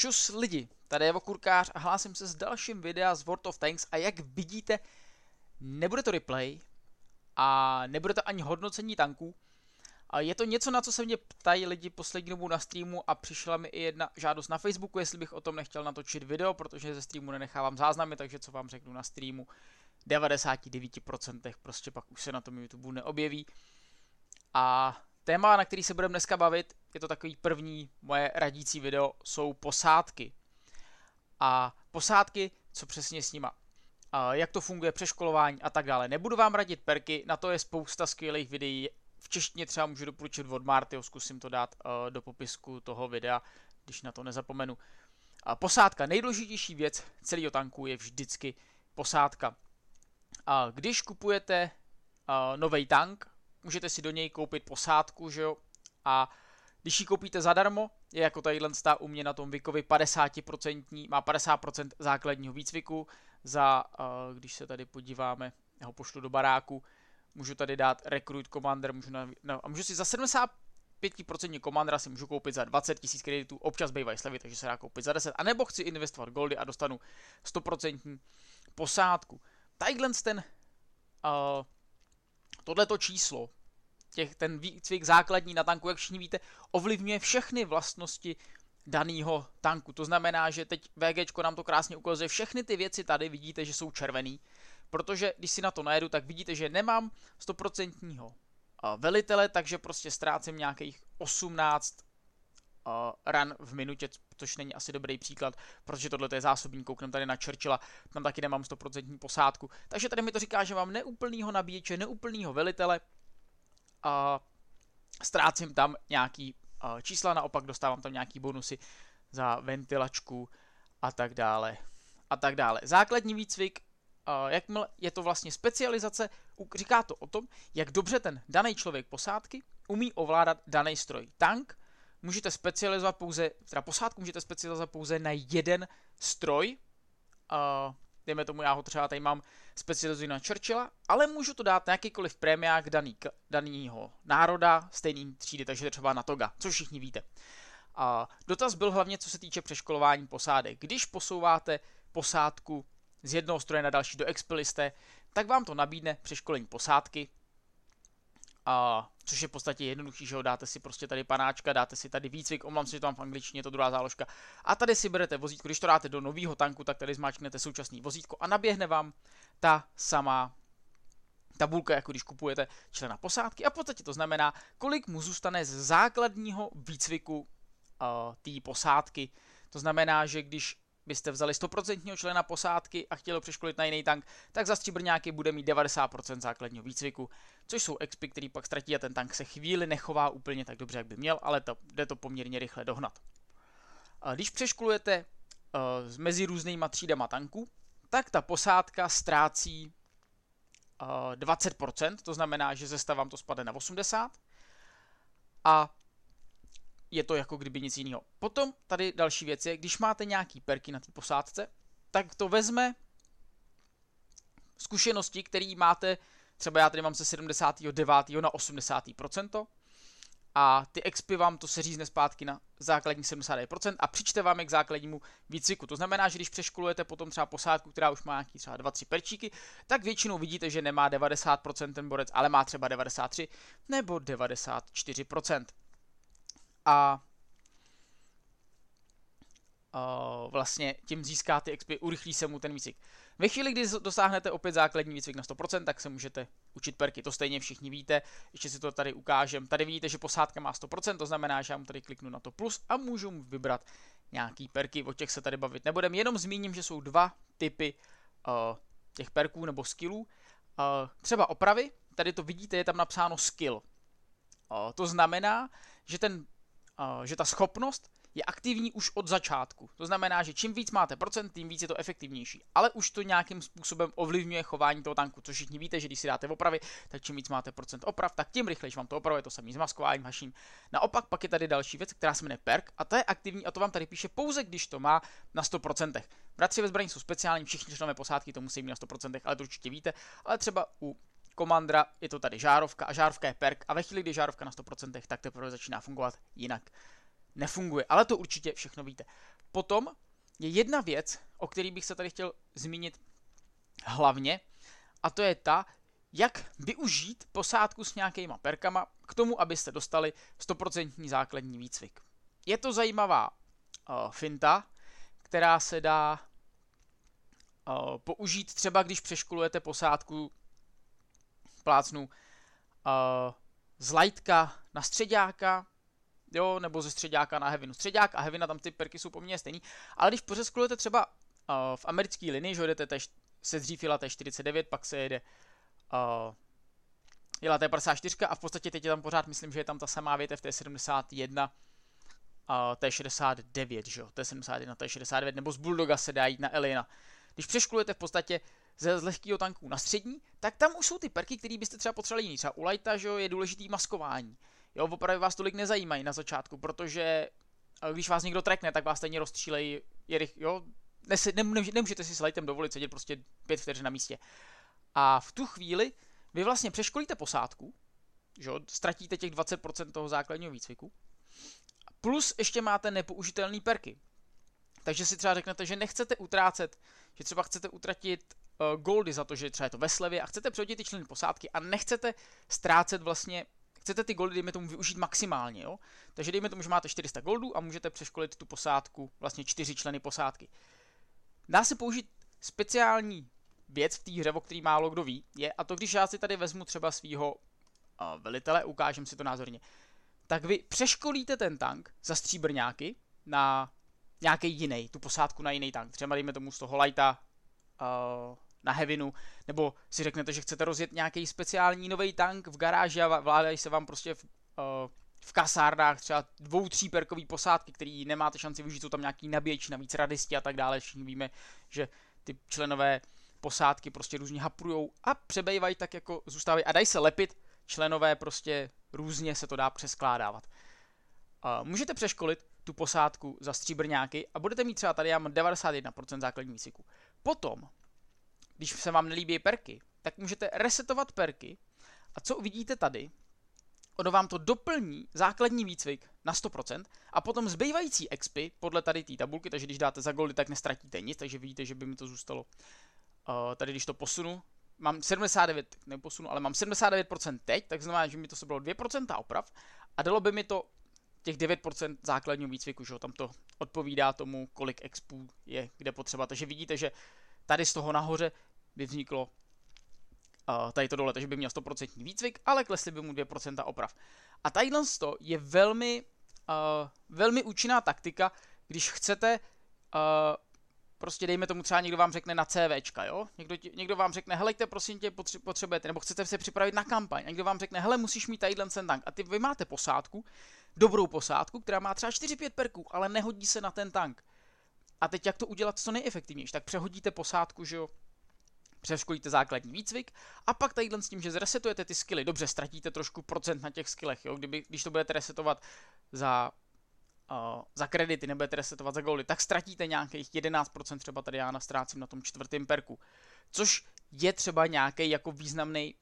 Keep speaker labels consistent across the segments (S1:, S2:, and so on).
S1: Čus lidi, tady je Vokurkář a hlásím se s dalším videa z World of Tanks a jak vidíte, nebude to replay a nebude to ani hodnocení tanků. A je to něco, na co se mě ptají lidi poslední dobu na streamu a přišla mi i jedna žádost na Facebooku, jestli bych o tom nechtěl natočit video, protože ze streamu nenechávám záznamy, takže co vám řeknu na streamu, 99% prostě pak už se na tom YouTube neobjeví. A Téma, na který se budeme dneska bavit, je to takový první moje radící video, jsou posádky. A posádky, co přesně s nima. A jak to funguje, přeškolování a tak dále. Nebudu vám radit perky, na to je spousta skvělých videí. V češtině třeba můžu doporučit od Martyho, zkusím to dát uh, do popisku toho videa, když na to nezapomenu. A posádka, nejdůležitější věc celého tanku je vždycky posádka. A když kupujete uh, eh, nový tank, můžete si do něj koupit posádku, že jo, a když ji koupíte zadarmo, je jako tadyhle ta u mě na tom Vikovi 50%, má 50% základního výcviku, za, eh, když se tady podíváme, já ho pošlu do baráku, můžu tady dát Recruit Commander, můžu, na, no, a můžu si za 75% komandra si můžu koupit za 20 000 kreditů, občas bývají slevy, takže se dá koupit za 10, anebo chci investovat goldy a dostanu 100% posádku. Tadyhle ten uh, Tohleto číslo, těch, ten výcvik základní na tanku, jak všichni víte, ovlivňuje všechny vlastnosti daného tanku. To znamená, že teď VG nám to krásně ukazuje. Všechny ty věci tady vidíte, že jsou červený, protože když si na to najedu, tak vidíte, že nemám 100% eh, velitele, takže prostě ztrácím nějakých 18 Eh, run v minutě, což není asi dobrý příklad, protože tohle je zásobník, kouknem tady na Churchilla, tam taky nemám 100% posádku. Takže tady mi to říká, že mám neúplnýho nabíječe, neúplnýho velitele a ztrácím tam nějaký eh, čísla, naopak dostávám tam nějaký bonusy za ventilačku a tak dále. A tak dále. Základní výcvik eh, jakmile je to vlastně specializace, říká to o tom, jak dobře ten daný člověk posádky umí ovládat daný stroj. Tank můžete specializovat pouze, teda posádku můžete specializovat pouze na jeden stroj. Uh, dejme tomu, já ho třeba tady mám specializuji na Churchilla, ale můžu to dát na jakýkoliv prémiák daný, danýho národa, stejným třídy, takže třeba na toga, což všichni víte. A dotaz byl hlavně co se týče přeškolování posádek. Když posouváte posádku z jednoho stroje na další do expiliste, tak vám to nabídne přeškolení posádky, a což je v podstatě jednoduchý, že ho dáte si prostě tady panáčka, dáte si tady výcvik, omlám si, že mám v angličtině je to druhá záložka. A tady si berete vozítko, když to dáte do nového tanku, tak tady zmáčknete současný vozítko a naběhne vám ta samá tabulka, jako když kupujete člena posádky. A v podstatě to znamená, kolik mu zůstane z základního výcviku uh, té posádky. To znamená, že když byste vzali 100% člena posádky a chtěli ho přeškolit na jiný tank, tak za stříbrňáky bude mít 90% základního výcviku, což jsou expy, který pak ztratí a ten tank se chvíli nechová úplně tak dobře, jak by měl, ale to, jde to poměrně rychle dohnat. A když přeškolujete uh, mezi různýma třídama tanků, tak ta posádka ztrácí uh, eh, 20%, to znamená, že zesta vám to spadne na 80%, a je to jako kdyby nic jiného. Potom tady další věc je, když máte nějaký perky na té posádce, tak to vezme zkušenosti, které máte, třeba já tady mám se 79. na 80%, a ty expy vám to se řízne zpátky na základní 79% a přičte vám je k základnímu výcviku. To znamená, že když přeškolujete potom třeba posádku, která už má nějaký třeba 2-3 perčíky, tak většinou vidíte, že nemá 90% ten borec, ale má třeba 93 nebo 94% a uh, vlastně tím získá ty expy, urychlí se mu ten výcvik. Ve chvíli, kdy dosáhnete opět základní výcvik na 100%, tak se můžete učit perky, to stejně všichni víte, ještě si to tady ukážem. Tady vidíte, že posádka má 100%, to znamená, že já mu tady kliknu na to plus a můžu mu vybrat nějaký perky, o těch se tady bavit nebudem, jenom zmíním, že jsou dva typy uh, těch perků nebo skillů. Uh, třeba opravy, tady to vidíte, je tam napsáno skill. Uh, to znamená, že ten Eh, že ta schopnost je aktivní už od začátku. To znamená, že čím víc máte procent, tím víc je to efektivnější. Ale už to nějakým způsobem ovlivňuje chování toho tanku, což všichni víte, že když si dáte opravy, tak čím víc máte procent oprav, tak tím rychleji vám to opravuje, to samý s maskováním, haším. Naopak pak je tady další věc, která se jmenuje perk, a to je aktivní a to vám tady píše pouze, když to má na 100%. Bratři ve zbraní jsou speciální, všichni členové posádky to musí mít na 100%, ale to určitě víte, ale třeba u komandra, je to tady žárovka a žárovka je perk a ve chvíli, kdy je žárovka na 100%, tak teprve začíná fungovat, jinak nefunguje. Ale to určitě všechno víte. Potom je jedna věc, o které bych se tady chtěl zmínit hlavně, a to je ta, jak využít posádku s nějakýma perkama k tomu, abyste dostali 100% základní výcvik. Je to zajímavá uh, finta, která se dá uh, použít třeba, když přeškolujete posádku plácnu, uh, z lightka na středáka, jo, nebo ze středáka na hevinu. Středák a hevina, tam ty perky jsou poměrně stejný, ale když pořeskulujete třeba uh, v americké linii, že jdete tež, se dřív jela T49, pak se jede uh, jela T54 a v podstatě teď je tam pořád, myslím, že je tam ta samá větev T71, a T69, že jo, T71, T69, nebo z Bulldoga se dá jít na Elina. Když přeškolujete v podstatě ze z lehkého tanku na střední, tak tam už jsou ty perky, které byste třeba potřebovali jiný. Třeba u Lighta, že jo, je důležitý maskování. Jo, opravdu vás tolik nezajímají na začátku, protože když vás někdo trekne, tak vás stejně rozstřílejí, rych, jo, Nesi, ne, ne, nemůžete si s Lightem dovolit sedět prostě pět vteřin na místě. A v tu chvíli vy vlastně přeškolíte posádku, že jo, ztratíte těch 20% toho základního výcviku, plus ještě máte nepoužitelné perky, takže si třeba řeknete, že nechcete utrácet, že třeba chcete utratit uh, goldy za to, že třeba je to ve slevě a chcete přehodit ty členy posádky a nechcete ztrácet vlastně, chcete ty goldy, dejme tomu, využít maximálně, jo? Takže dejme tomu, že máte 400 goldů a můžete přeškolit tu posádku, vlastně čtyři členy posádky. Dá se použít speciální věc v té hře, o který málo kdo ví, je, a to když já si tady vezmu třeba svého uh, eh, velitele, ukážem si to názorně, tak vy přeškolíte ten tank za stříbrňáky na nějaký jiný, tu posádku na jiný tank. Třeba dejme tomu z toho lighta uh, na Heavinu, nebo si řeknete, že chcete rozjet nějaký speciální nový tank v garáži a vládají se vám prostě v, uh, v kasárnách třeba dvou, tří perkový posádky, který nemáte šanci využít, jsou tam nějaký nabíječ, navíc radisti a tak dále. Všichni víme, že ty členové posádky prostě různě hapujou a přebejvají tak jako zůstávají a dají se lepit členové prostě různě se to dá přeskládávat. Uh, můžete přeškolit tu posádku za stříbrňáky a budete mít třeba tady já mám 91% základní výsiku. Potom, když se vám nelíbí perky, tak můžete resetovat perky a co uvidíte tady, ono vám to doplní základní výcvik na 100% a potom zbývající expy podle tady té tabulky, takže když dáte za goldy, tak nestratíte nic, takže vidíte, že by mi to zůstalo. Uh, tady když to posunu, mám 79, neposunu, ale mám 79% teď, tak znamená, že mi to se bylo 2% oprav a dalo by mi to těch 9% základního výcviku, že jo, tam to odpovídá tomu, kolik expů je kde potřeba. Takže vidíte, že tady z toho nahoře by vzniklo uh, tady to dole, takže by měl 100% výcvik, ale klesly by mu 2% oprav. A tadyhle to je velmi, uh, velmi účinná taktika, když chcete uh, prostě dejme tomu třeba někdo vám řekne na CVčka, jo? Někdo, ti, někdo vám řekne, hele, te prosím tě potřebujete, nebo chcete se připravit na kampaň, a někdo vám řekne, hele, musíš mít tadyhle ten tank a ty vy máte posádku, dobrou posádku, která má třeba 4-5 perků, ale nehodí se na ten tank. A teď jak to udělat co nejefektivnější? Tak přehodíte posádku, že jo, přeškolíte základní výcvik a pak tadyhle s tím, že zresetujete ty skily. dobře, ztratíte trošku procent na těch skillech, jo, Kdyby, když to budete resetovat za uh, za kredity, nebudete resetovat za goly, tak ztratíte nějakých 11% třeba tady já nastrácím na tom čtvrtém perku. Což je třeba nějaký jako významný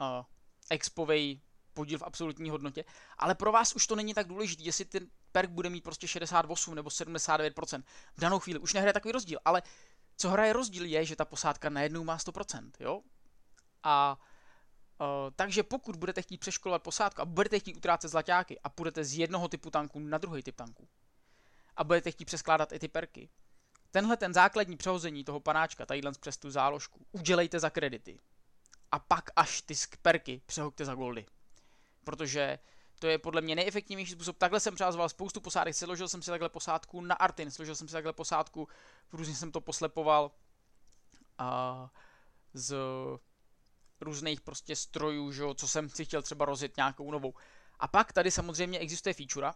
S1: uh, eh, expovej podíl v absolutní hodnotě, ale pro vás už to není tak důležité, jestli ten perk bude mít prostě 68 nebo 79%. V danou chvíli už nehraje takový rozdíl, ale co hraje rozdíl je, že ta posádka najednou má 100%, jo? A Uh, takže pokud budete chtít přeškolovat posádku a budete chtít utrácet zlaťáky a půjdete z jednoho typu tanku na druhý typ tanku, a budete chtít přeskládat i ty perky, tenhle ten základní přehození toho panáčka, tadyhle přes tu záložku, udělejte za kredity. A pak až ty perky přehoďte za goldy protože to je podle mě nejefektivnější způsob. Takhle jsem přázoval spoustu posádek, složil jsem si takhle posádku na Artin, složil jsem si takhle posádku, různě jsem to poslepoval a z různých prostě strojů, že co jsem si chtěl třeba rozjet nějakou novou. A pak tady samozřejmě existuje feature,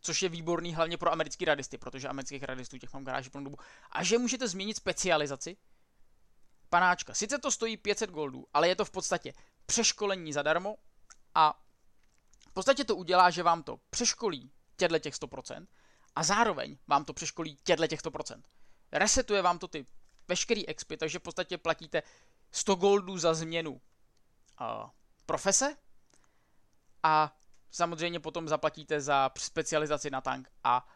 S1: což je výborný hlavně pro americký radisty, protože amerických radistů těch mám garáži plnou dobu. A že můžete změnit specializaci panáčka. Sice to stojí 500 goldů, ale je to v podstatě přeškolení zadarmo a podstatě to udělá, že vám to přeškolí těhle těch 100% a zároveň vám to přeškolí těhle těch 100%. Resetuje vám to ty veškerý expy, takže v podstatě platíte 100 goldů za změnu uh, profese a samozřejmě potom zaplatíte za specializaci na tank a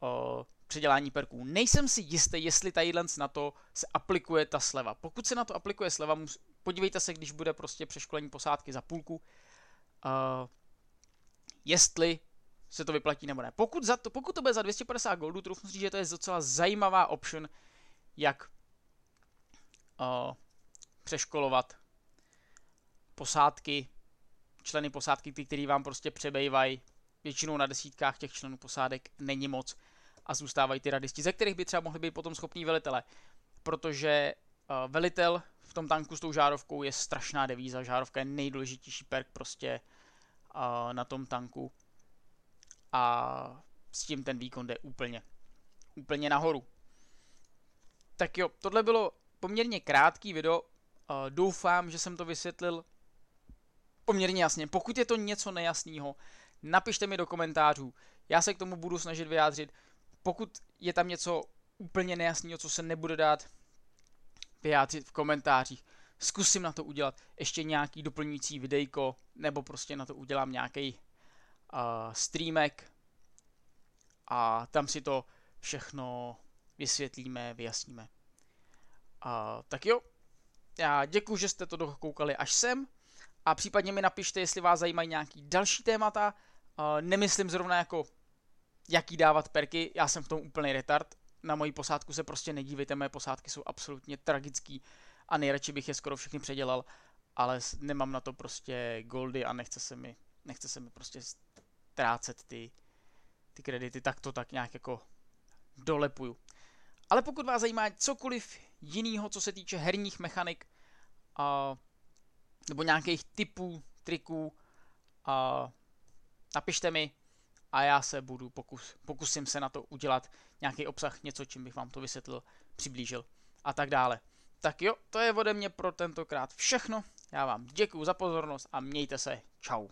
S1: uh, předělání perků. Nejsem si jistý, jestli tadyhle na to se aplikuje ta sleva. Pokud se na to aplikuje sleva, podívejte se, když bude prostě přeškolení posádky za půlku, uh, jestli se to vyplatí nebo ne. Pokud, za to, pokud to bude za 250 goldů, troufnu si, že to je docela zajímavá option, jak uh, přeškolovat posádky, členy posádky, ty, který vám prostě přebejvají. Většinou na desítkách těch členů posádek není moc a zůstávají ty radisti, ze kterých by třeba mohli být potom schopní velitele, protože uh, velitel v tom tanku s tou žárovkou je strašná devíza, žárovka je nejdůležitější perk prostě uh, na tom tanku a s tím ten výkon jde úplně, úplně nahoru. Tak jo, tohle bylo poměrně krátký video, doufám, že jsem to vysvětlil poměrně jasně. Pokud je to něco nejasného, napište mi do komentářů, já se k tomu budu snažit vyjádřit. Pokud je tam něco úplně nejasného, co se nebude dát vyjádřit v komentářích, zkusím na to udělat ještě nějaký doplňující videjko, nebo prostě na to udělám nějaký uh, eh, streamek a tam si to všechno vysvětlíme, vyjasníme. Uh, tak jo, já děkuji, že jste to dokoukali až sem a případně mi napište, jestli vás zajímají nějaký další témata. Uh, nemyslím zrovna jako jaký dávat perky, já jsem v tom úplný retard. Na moji posádku se prostě nedívejte, moje posádky jsou absolutně tragický a nejradši bych je skoro všechny předělal, ale nemám na to prostě goldy a nechce se mi, nechce se mi prostě ztrácet ty, ty kredity, tak to tak nějak jako dolepuju. Ale pokud vás zajímá cokoliv jiného, co se týče herních mechanik, a, nebo nějakých typů, triků, a, napište mi a já se budu pokus, pokusím se na to udělat nějaký obsah, něco, čím bych vám to vysvětlil, přiblížil a tak dále. Tak jo, to je ode mě pro tentokrát všechno. Já vám děkuji za pozornost a mějte se. Čau.